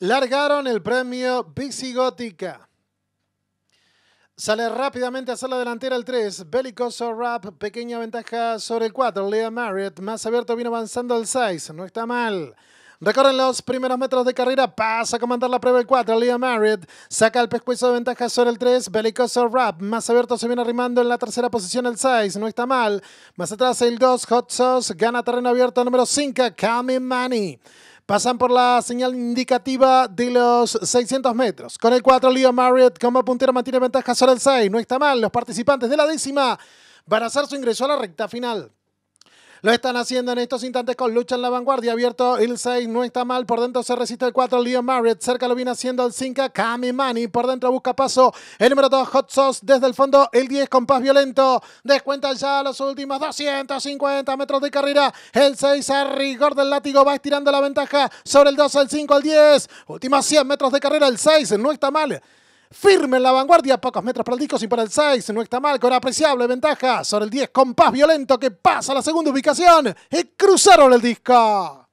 largaron el premio Visigótica. Sale rápidamente hacia la delantera el 3. Belicoso Rap, pequeña ventaja sobre el 4. Lea Marriott, más abierto, viene avanzando el 6. No está mal. Recorren los primeros metros de carrera, pasa a comandar la prueba el 4, Lea Marriott, saca el pescuezo de ventaja sobre el 3, Belicoso Rap, más abierto se viene arrimando en la tercera posición el 6, no está mal, más atrás el 2, Hot Sauce, gana terreno abierto número 5, Coming Money. Pasan por la señal indicativa de los 600 metros. Con el 4, Leo Marriott como puntero mantiene ventaja sobre el 6. No está mal. Los participantes de la décima van a hacer su ingreso a la recta final. Lo están haciendo en estos instantes con lucha en la vanguardia. Abierto el 6, no está mal. Por dentro se resiste el 4, Leon Marriott. Cerca lo viene haciendo el 5, Mani. Por dentro busca paso el número 2, Hot Sauce. Desde el fondo el 10, Compás Violento. Descuenta ya los últimos 250 metros de carrera. El 6, a rigor del látigo, va estirando la ventaja sobre el 2, el 5, el 10. Últimos 100 metros de carrera, el 6, no está mal. Firme en la vanguardia, pocos metros para el disco, sin para el 6. No está mal, con apreciable ventaja sobre el 10. Compás violento que pasa a la segunda ubicación. Y cruzaron el disco.